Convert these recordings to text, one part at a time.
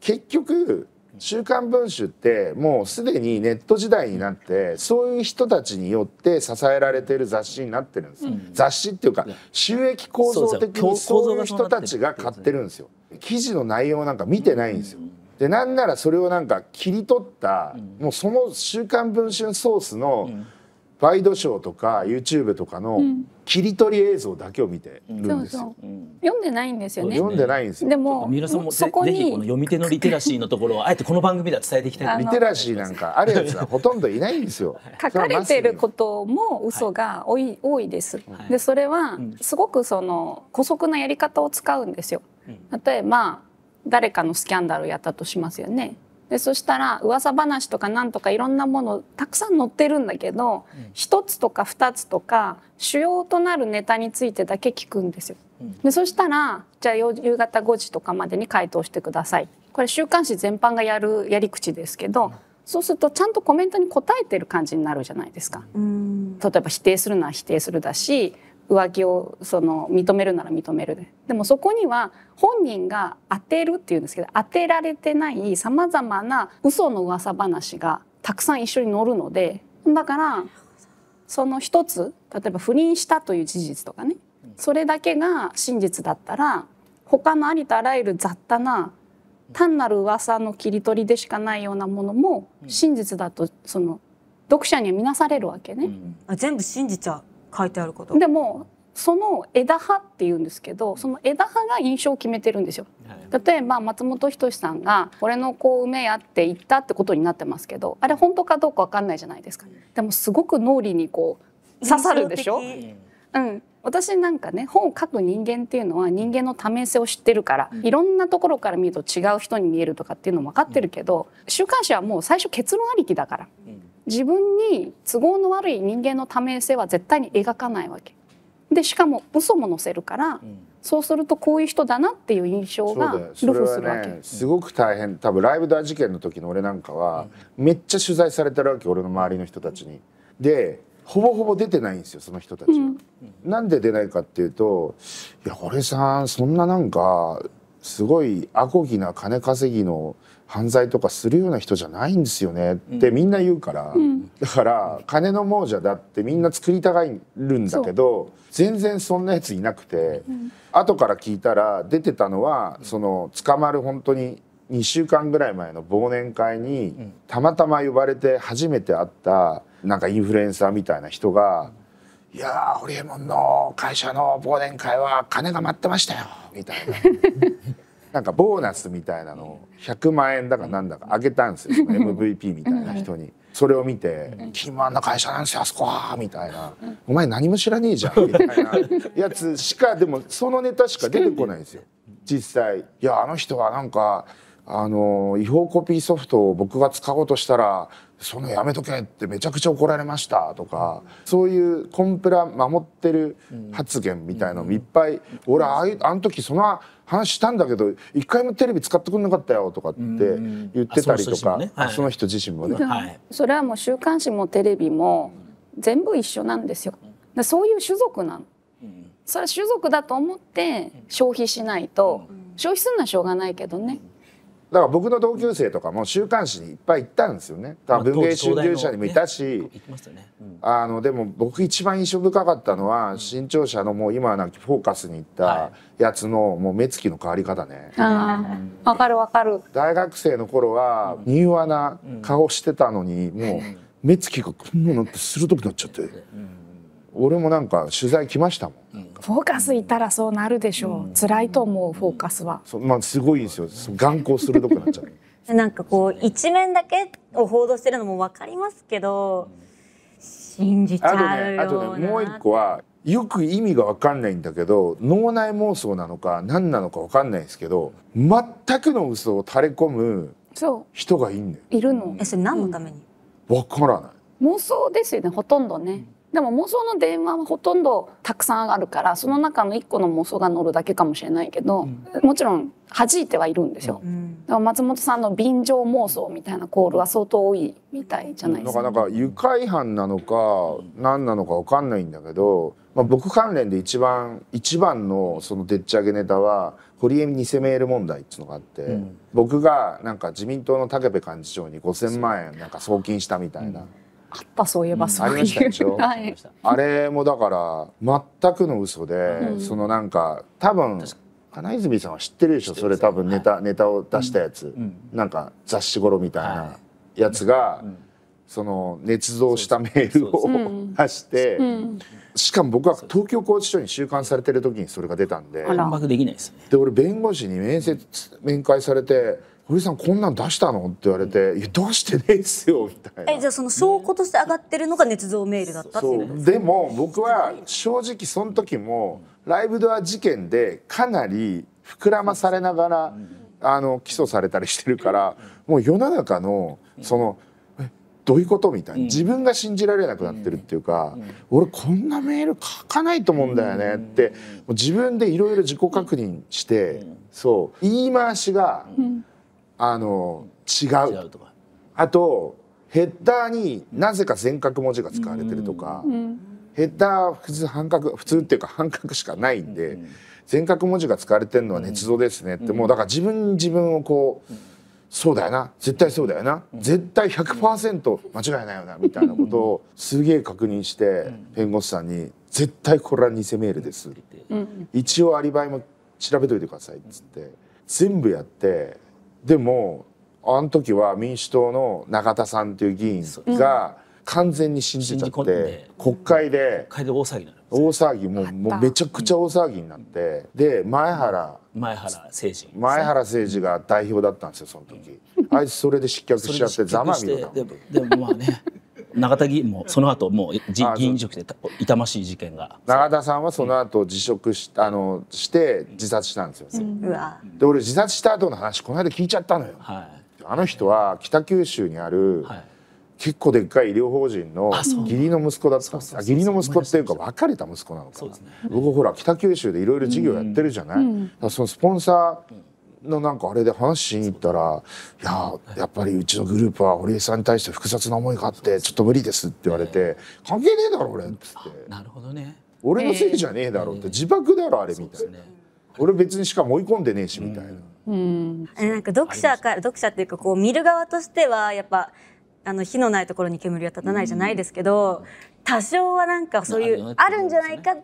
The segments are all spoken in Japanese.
結局「週刊文春」ってもうすでにネット時代になってそういう人たちによって支えられてる雑誌になってるんです、うん、雑誌っていうか収益構造的にそういう人たちが買ってるんですよ。記事の内容なんか見てないんですよ。でなんならそれをなんか切り取った、もうその「週刊文春」ソースの、うんワイドショーとか YouTube とかの切り取り映像だけを見てるんですよ。うん、読んでないんですよね。読んでないんですよ。でも三浦さんもそこにぜひこの読み手のリテラシーのところを あえてこの番組では伝えていきたい。リテラシーなんかあるやつはほとんどいないんですよ。書かれてることも嘘が多い、はい、多いです。でそれはすごくその古速なやり方を使うんですよ。例えば誰かのスキャンダルをやったとしますよね。でそしたら噂話とかなんとかいろんなものたくさん載ってるんだけど、一、うん、つとか二つとか主要となるネタについてだけ聞くんですよ。でそしたらじゃあ夕方5時とかまでに回答してください。これ週刊誌全般がやるやり口ですけど、そうするとちゃんとコメントに答えてる感じになるじゃないですか。例えば否定するのは否定するだし浮気をその認めるなら認めるででもそこには本人が当てるっていうんですけど当てられてないさまざまな嘘の噂話がたくさん一緒に乗るのでだからその一つ例えば不倫したという事実とかねそれだけが真実だったら他のありとあらゆる雑多な単なる噂の切り取りでしかないようなものも真実だとその読者には見なされるわけね。うん、あ全部信じちゃう書いてあること。でもその枝葉って言うんですけどその枝葉が印象を決めてるんですよ例えば松本人志さんが「俺の子を埋めや」って言ったってことになってますけどあれ本当かどうか分かんないじゃないですかでもすごく脳裏にこう刺さるでしょ、うん、私なんかね本を書く人間っていうのは人間の多面性を知ってるから、うん、いろんなところから見ると違う人に見えるとかっていうのも分かってるけど、うん、週刊誌はもう最初結論ありきだから、う自分に都合の悪い人間の多面性は絶対に描かないわけ。でしかも嘘も載せるから、うん、そうするとこういう人だなっていう印象がルフするわけ、ね、すごく大変多分ライブドア事件の時の俺なんかは、うん、めっちゃ取材されてるわけ俺の周りの人たちに。でほぼほぼ出てないんですよその人たちは、うん、なんで出ないかっていうと「いや俺さんそんななんかすごいアコギな金稼ぎの犯罪とかするような人じゃないんですよねってみんな言うから、うん、だから金の亡者だってみんな作りたがるんだけど全然そんなやついなくて、うん、後から聞いたら出てたのはその捕まる本当に2週間ぐらい前の忘年会にたまたま呼ばれて初めて会ったなんかインフルエンサーみたいな人が「いやーホリエモンの会社の忘年会は金が待ってましたよ」みたいな。なんかボーナスみたいなのを100万円だかなんだかあげたんですよ MVP みたいな人に。それを見て「金満な会社なんですよあそこは」みたいな「お前何も知らねえじゃん」みたいなやつしかでもそのネタしか出てこないんですよ実際。いやあの人はなんかあの違法コピーソフトを僕が使おうとしたら「そのやめとけ」ってめちゃくちゃ怒られましたとか、そういうコンプラ守ってる発言みたいのもいっぱい、俺ああいうあの時その話したんだけど一回もテレビ使ってくれなかったよとかって言ってたりとか、その人自身もね、それはもう週刊誌もテレビも全部一緒なんですよ。そういう種族なの、それは種族だと思って消費しないと、消費するのはしょうがないけどね。だから僕の同級生とかも週刊誌にいっぱい行ったんですよね。だから文芸春秋社にもいたし、あのでも僕一番印象深かったのは、新潮社のもう今なきフォーカスに行ったやつのもう目つきの変わり方ね。わ、かるわかる。大学生の頃は柔和な顔してたのに、もう目つきがこんななって鋭くなっちゃって。うん俺もなんか取材来ましたもん。フォーカスいたらそうなるでしょう。辛いと思うフォーカスは。まあすごいんですよ。眼光鋭くなっちゃう。なんかこう一面だけを報道してるのもわかりますけど、信じちゃうあとね、あとねもう一個はよく意味がわかんないんだけど、脳内妄想なのか何なのかわかんないですけど、全くの嘘を垂れ込む人がいるんだよ。いるの。えそれ何のために？わ、からない。妄想ですよねほとんどね。でも妄想の電話はほとんどたくさんあるからその中の1個の妄想が乗るだけかもしれないけど、うん、もちろん弾いてはいるんですよ、うん、でも松本さんの便乗妄想みたいなコールは相当多いみたいじゃないですか。なんか愉快犯なのか何なのか分かんないんだけど、まあ、僕関連で一番一番のそのでっち上げネタは堀江偽メール問題っていうのがあって、うん、僕がなんか自民党の武部幹事長に5,000万円なんか送金したみたいな。あったそういえば、そういう、あれもだから全くの嘘で、うん、そのなんか多分金泉さんは知ってるでしょそれ多分ネタ、はい、ネタを出したやつ、うん、なんか雑誌頃みたいなやつが、その捏造したメールを出して。しかも僕は東京拘置所に収監されてる時にそれが出たんでで俺弁護士に面接面会されて堀さんこんなん出したの?」って言われて「いや出してねえっすよ」みたいなえじゃあその証拠として上がってるのが捏造メールだったっていうでも僕は正直その時もライブドア事件でかなり膨らまされながらあの起訴されたりしてるからもう世の中のその「どういうことみたいな自分が信じられなくなってるっていうか、うん俺こんなメール書かないと思うんだよねって、うん、自分でいろいろ自己確認して、そう言い回しが、あの違うとかあとヘッダーになぜか全角文字が使われてるとか、うん、ヘッダー普通半角普通っていうか半角しかないんで、うん、全角文字が使われてるのは捏造ですねって、もうだから自分自分をこう。そうだよな絶対そうだよな、うん、絶対100%間違いないよなみたいなことをすげえ確認して、弁護士さんに「絶対これは偽メールです」うん、一応アリバイも調べといてください」っつって全部やってでもあの時は民主党の中田さんという議員が完全に信じちゃって国会で国会で大騒ぎな大騒ぎもうもうめちゃくちゃ大騒ぎになって、で前原前原誠治前原誠治が代表だったんですよその時、あいつそれで失脚しちゃってざまみろだでもまあね永田議員もその後もう議員辞職で痛ましい事件が永田さんはその後辞職し,、あのして自殺したんですよ、うん、で俺自殺した後の話この間聞いちゃったのよ、はい、あの人は北九州にある、はい、結構でっかい医療法人の義理の息子だった義理の息子っていうか別れた息子なのかな、ね、僕ほら北九州でいろいろ事業やってるじゃない、うん、そのスポンサーのなんかあれで話しに行ったら「いややっぱりうちのグループは堀江さんに対して複雑な思いがあってちょっと無理です」って言われて「関係ねえだろ俺」っつって「なるほどね俺のせいじゃねえだろ」って自爆だろあれみたいな、俺別にしかも追い込んでねえしみたいな。うん、なんか読者から読者っていうかこう見る側としてはやっぱあの火のないところに煙は立たないじゃないですけど、多少はなんかそういうあるんじゃないかって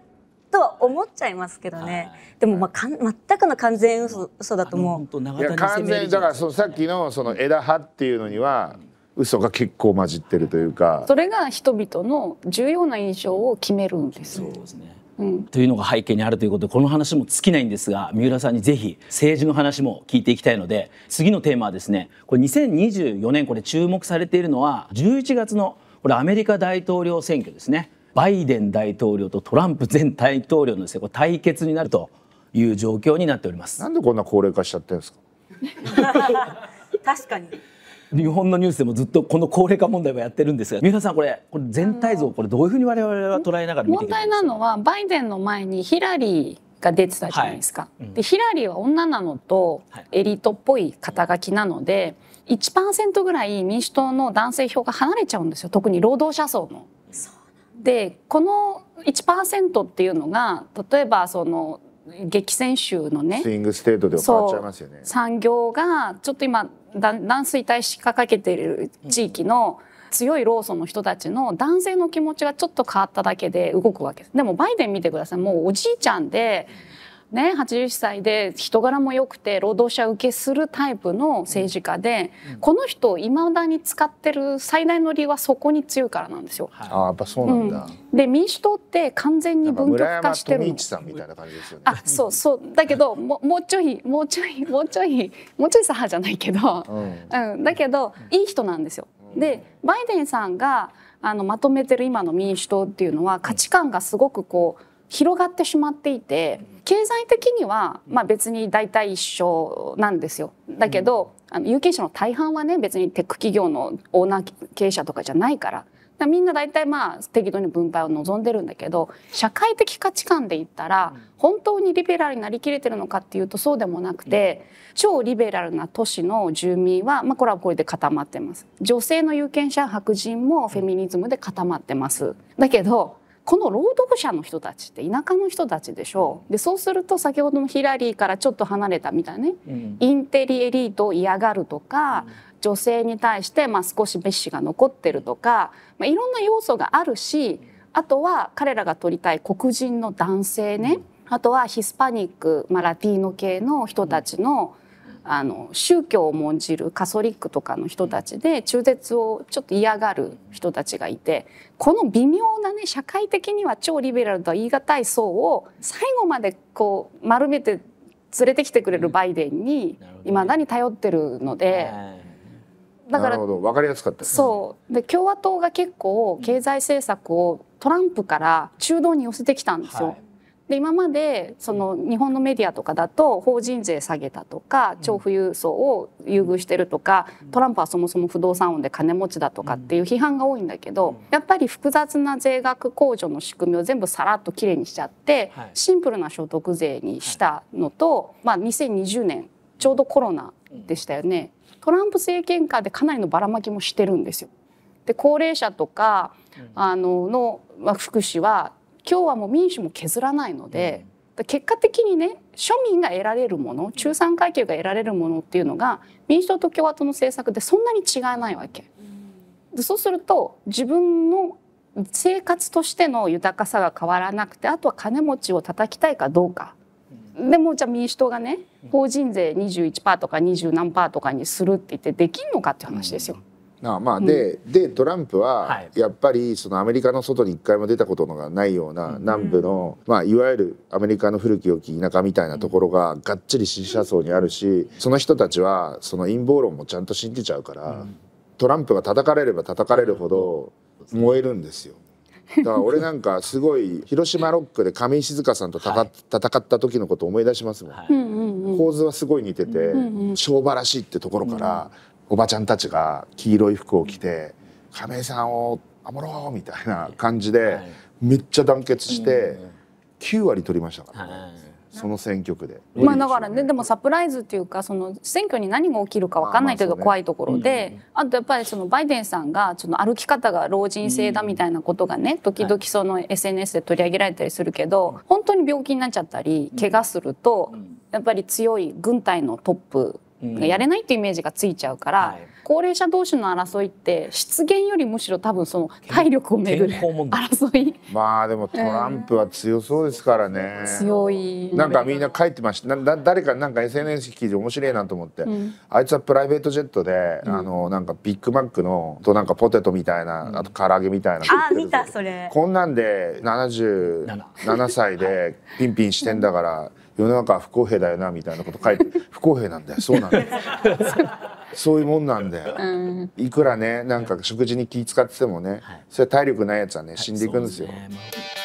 とは思っちゃいますけどね、でも、まあ、かん全くの完全嘘嘘だと思ういや完全だからそのさっきのその枝葉っていうのには嘘が結構混じってるというかそれが人々の重要な印象を決めるんですそうですねうん、というのが背景にあるということでこの話も尽きないんですが三浦さんにぜひ政治の話も聞いていきたいので次のテーマはですねこれ2024年これ注目されているのは11月のこれアメリカ大統領選挙ですねバイデン大統領とトランプ前大統領のです、ね、これ対決になるという状況になっておりますなんでこんな高齢化しちゃってるんですか確かに日本のニュースでもずっとこの高齢化問題はやってるんですが三浦さんこれこれ全体像これどういうふうに我々は捉えながら問題なのはバイデンの前にヒラリーが出てたじゃないですか、はいうん、でヒラリーは女なのとエリートっぽい肩書きなので1%ぐらい民主党の男性票が離れちゃうんですよ特に労働者層のでこの1%っていうのが例えばその激戦州のねスイングステートでは変わっちゃいますよね産業がちょっと今断水体しかかけてる地域の強い労組の人たちの男性の気持ちがちょっと変わっただけで動くわけですでもバイデン見てくださいもうおじいちゃんで、うんね、8 0歳で人柄も良くて労働者受けするタイプの政治家で、うんうん、この人をいまだに使ってる最大の理由はそこに強いからなんですよ。はい、あやっぱそうなんだ、うん、で民主党って完全に分極化してるあそうそうだけどももうちょいもうちょいもうちょいもうちょい左派じゃないけど、うんだけどいい人なんですよ。でバイデンさんがあのまとめてる今の民主党っていうのは価値観がすごくこう広がってしまっていて経済的にはまあ別に大体一緒なんですよ。だけど、あの有権者の大半はね別にテック企業のオーナー経営者とかじゃないから。からみんな大体まあ適度に分配を望んでるんだけど社会的価値観で言ったら本当にリベラルになりきれてるのかっていうとそうでもなくて超リベラルな都市の住民はまあこれはこれで固まってます女性の有権者白人もフェミニズムで固まってますだけどこの労働者の人たちって田舎の人たちでしょうでそうすると先ほどのヒラリーからちょっと離れたみたいなね、うん、インテリエリートを嫌がるとか、うん、女性に対してまあ少しメッシが残ってるとか、まあ、いろんな要素があるしあとは彼らが取りたい黒人の男性ね、うん、あとはヒスパニック、まあ、ラティーノ系の人たちのあの宗教を重んじるカソリックとかの人たちで中絶をちょっと嫌がる人たちがいてこの微妙なね社会的には超リベラルとは言い難い層を最後までこう丸めて連れてきてくれるバイデンにいまだに頼ってるので。だから分かりやすかった、そうで共和党が結構経済政策をトランプから中道に寄せてきたんですよ。はいで今までその日本のメディアとかだと法人税下げたとか超富裕層を優遇してるとかトランプはそもそも不動産王で金持ちだとかっていう批判が多いんだけどやっぱり複雑な税額控除の仕組みを全部さらっときれいにしちゃってシンプルな所得税にしたのと、まあ、2020年ちょうどコロナでしたよねトランプ政権下でかなりのばらまきもしてるんですよ。で高齢者とかあのの、まあ、福祉は今日はもう民主も削らないので、結果的にね庶民が得られるもの中産階級が得られるものっていうのが民主党と共和党の政策でそんなに違いないわけ。でそうすると自分の生活としての豊かさが変わらなくてあとは金持ちを叩きたいかどうか。でもじゃあ民主党がね法人税21%とか20何とかにするって言ってできんのかって話ですよ。あまあでうん、でトランプはやっぱりそのアメリカの外に一回も出たことがないような南部の、まあ、いわゆるアメリカの古き良き田舎みたいなところががっちり支持者層にあるしその人たちはその陰謀論もちゃんと信じちゃうから、トランプが叩かれれば叩かれるほど燃えるんですよ。だから俺なんか すごい広島ロックで亀井静香さんとたか、戦った時のことを思い出しますもん、はい、構図はすごい似てて、うんうん、昭和らしいってところから、おばちゃんたちが黄色い服を着て「亀井さんを守ろう」みたいな感じでめっちゃ団結して9割取りましたからね。その選挙区で。まあだからねでもサプライズっていうかその選挙に何が起きるかわかんないというか怖いところで、あとやっぱりそのバイデンさんがその歩き方が老人性だみたいなことがね時々その SNS で取り上げられたりするけど、本当に病気になっちゃったり怪我するとやっぱり強い軍隊のトップやれないっていうイメージがついちゃうから、はい、高齢者同士の争いって失言よりむしろ多分その体力をめぐる争いまあでもトランプは強そうですからね、強いなんかみんな書いてましたな誰かなんか SNS 記事面白いなと思って、うん、あいつはプライベートジェットで、うん、あのなんかビッグマックのとなんかポテトみたいな、うん、あと唐揚げみたいなあ見たそれこんなんで77歳でピンピンしてんだから世の中不公平だよなみたいなこと書いて 不公平なんだよそうなんだよ そういうもんなんだよ、うん、いくらねなんか食事に気使っててもね、はい、それ体力ないやつはね死んでいくんですよ。はい